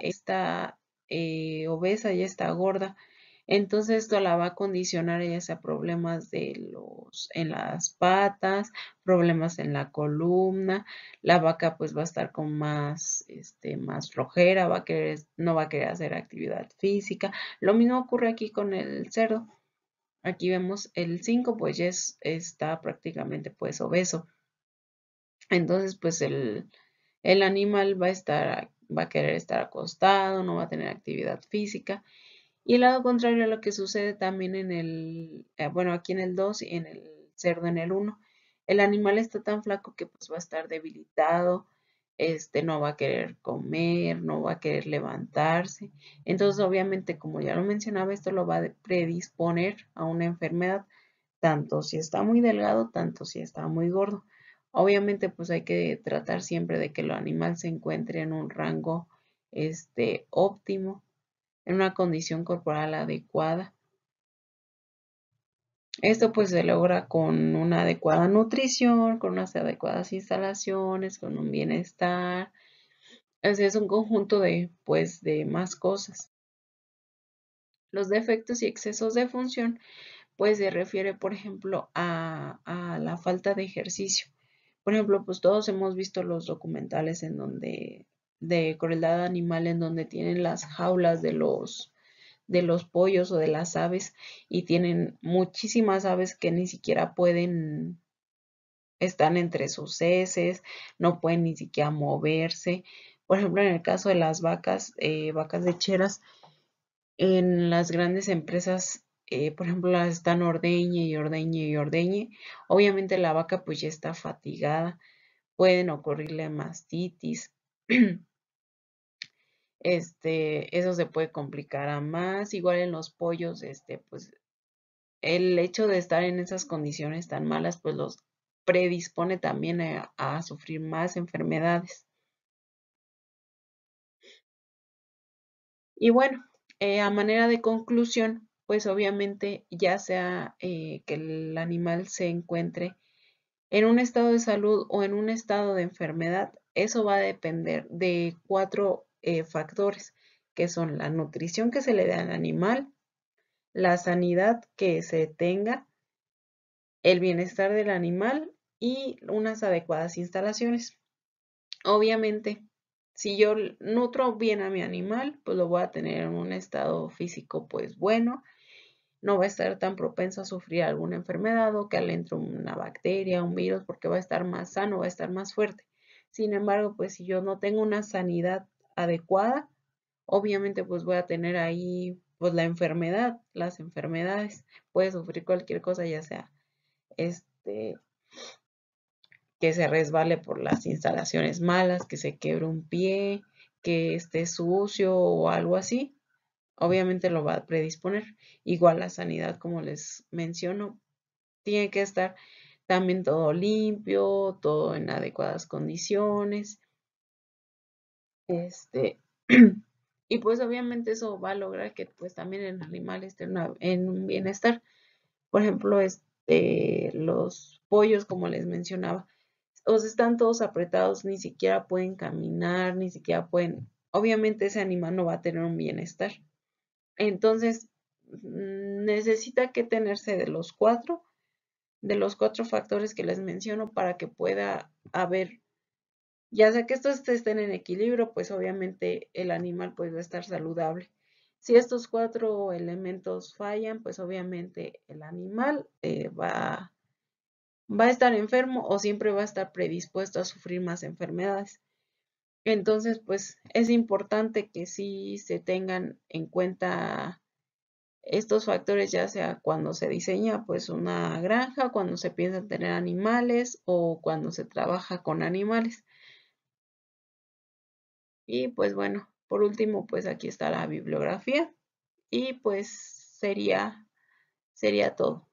está eh, obesa, y está gorda. Entonces esto la va a condicionar ya sea problemas de los, en las patas, problemas en la columna, la vaca pues va a estar con más, este, más flojera, va a querer, no va a querer hacer actividad física. Lo mismo ocurre aquí con el cerdo. Aquí vemos el 5 pues ya está prácticamente pues obeso. Entonces pues el, el animal va a estar, va a querer estar acostado, no va a tener actividad física. Y el lado contrario a lo que sucede también en el, eh, bueno, aquí en el 2 y en el cerdo en el 1. El animal está tan flaco que pues va a estar debilitado, este no va a querer comer, no va a querer levantarse. Entonces, obviamente, como ya lo mencionaba, esto lo va a predisponer a una enfermedad, tanto si está muy delgado, tanto si está muy gordo. Obviamente, pues hay que tratar siempre de que el animal se encuentre en un rango este, óptimo, en una condición corporal adecuada. Esto pues se logra con una adecuada nutrición, con unas adecuadas instalaciones, con un bienestar. Es, es un conjunto de, pues, de más cosas. Los defectos y excesos de función pues se refiere, por ejemplo, a la falta de ejercicio por ejemplo, pues todos hemos visto los documentales en donde de crueldad animal en donde tienen las jaulas de los de los pollos o de las aves y tienen muchísimas aves que ni siquiera pueden están entre sus heces, no pueden ni siquiera moverse. Por ejemplo, en el caso de las vacas, eh, vacas Cheras, en las grandes empresas eh, por ejemplo, las están ordeñe y ordeñe y ordeñe. Obviamente la vaca pues ya está fatigada, pueden ocurrirle mastitis. Este, eso se puede complicar a más. Igual en los pollos, este, pues el hecho de estar en esas condiciones tan malas, pues los predispone también a, sufrir más enfermedades. Y bueno, eh, a manera de conclusión, pues obviamente ya sea eh, que el animal se encuentre en un estado de salud o en un estado de enfermedad, eso va a depender de cuatro eh, factores, que son la nutrición que se le da al animal, la sanidad que se tenga, el bienestar del animal y unas adecuadas instalaciones. Obviamente, si yo nutro bien a mi animal, pues lo voy a tener en un estado físico pues bueno, no va a estar tan propenso a sufrir alguna enfermedad o que le entre una bacteria, un virus, porque va a estar más sano, va a estar más fuerte. Sin embargo, pues si yo no tengo una sanidad adecuada, obviamente pues voy a tener ahí pues la enfermedad, las enfermedades, puede sufrir cualquier cosa, ya sea este que se resbale por las instalaciones malas, que se quebre un pie, que esté sucio o algo así, obviamente lo va a predisponer. Igual la sanidad, como les menciono, tiene que estar también todo limpio, todo en adecuadas condiciones. Este, y pues obviamente eso va a lograr que pues también el animal esté en un bienestar. Por ejemplo, este, los pollos, como les mencionaba, o están todos apretados, ni siquiera pueden caminar, ni siquiera pueden, obviamente ese animal no va a tener un bienestar. Entonces, mm, necesita que tenerse de los cuatro, de los cuatro factores que les menciono para que pueda haber, ya sea que estos estén en equilibrio, pues obviamente el animal puede estar saludable. Si estos cuatro elementos fallan, pues obviamente el animal eh, va va va a estar enfermo o siempre va a estar predispuesto a sufrir más enfermedades. Entonces, pues es importante que sí se tengan en cuenta estos factores, ya sea cuando se diseña pues una granja, cuando se piensa tener animales o cuando se trabaja con animales. Y pues bueno, por último, pues aquí está la bibliografía y pues sería, sería todo.